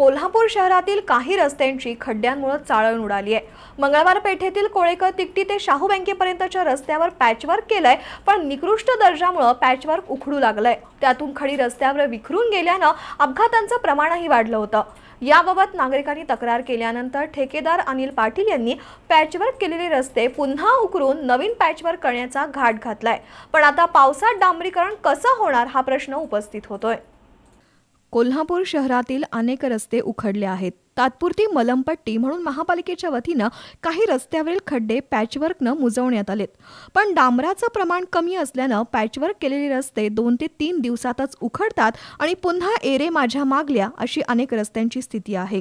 कोल्हापूर शहरातील काही रस्त्यांची खड्ड्यांमुळे चाळण उडाली आहे मंगळवार पेठेतील कोळेकर तिकटी ते शाहू बँकेपर्यंतच्या रस्त्यावर पॅचवर्क केलंय पण निकृष्ट दर्जामुळे पॅचवर्क उखडू लागलंय त्यातून खडी रस्त्यावर विखरून गेल्यानं अपघातांचं प्रमाणही वाढलं होतं याबाबत नागरिकांनी तक्रार केल्यानंतर ठेकेदार अनिल पाटील यांनी पॅचवर्क केलेले रस्ते पुन्हा उकरून नवीन पॅचवर्क करण्याचा घाट घातलाय पण आता पावसात डांबरीकरण कसं होणार हा प्रश्न उपस्थित होतोय कोल्हापूर शहरातील अनेक रस्ते उखडले आहेत तात्पुरती मलमपट्टी म्हणून महापालिकेच्या वतीनं काही रस्त्यावरील खड्डे पॅचवर्कनं मुजवण्यात आलेत पण डांबराचं प्रमाण कमी असल्यानं पॅचवर्क केलेले रस्ते दोन ते तीन दिवसातच उखडतात आणि पुन्हा एरे माझ्या मागल्या अशी अनेक रस्त्यांची स्थिती आहे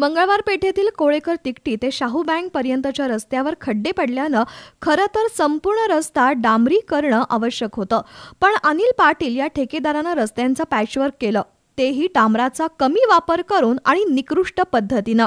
मंगळवार पेठेतील कोळेकर तिकटी ते शाहू बँक पर्यंतच्या रस्त्यावर खड्डे पडल्यानं खरं तर संपूर्ण रस्ता डांबरी करणं आवश्यक होतं पण अनिल पाटील या ठेकेदारानं रस्त्यांचं पॅचवर्क केलं तेही टामराचा कमी वापर करून आणि निकृष्ट पद्धतीनं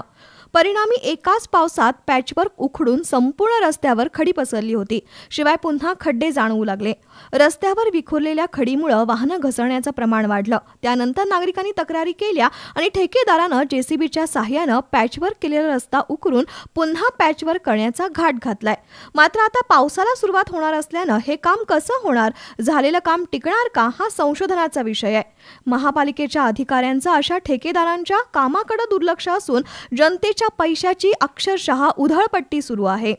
परिणामी एकाच पावसात पॅचवर्क उखडून संपूर्ण रस्त्यावर खडी पसरली होती शिवाय पुन्हा खड्डे जाणवू लागले रस्त्यावर विखुरलेल्या खडीमुळं वाहनं घसरण्याचं प्रमाण वाढलं त्यानंतर नागरिकांनी तक्रारी केल्या आणि ठेकेदारानं जेसीबीच्या सहाय्यानं पॅचवर्क केलेला रस्ता उकरून पुन्हा पॅचवर्क करण्याचा घाट घातलाय मात्र आता पावसाला सुरुवात होणार असल्यानं हे काम कसं होणार झालेलं काम टिकणार का हा संशोधनाचा विषय आहे महापालिकेच्या अधिकाऱ्यांचा अशा ठेकेदारांच्या कामाकडे दुर्लक्ष असून जनते पैशाची अक्षरशः उधळपट्टी सुरू आहे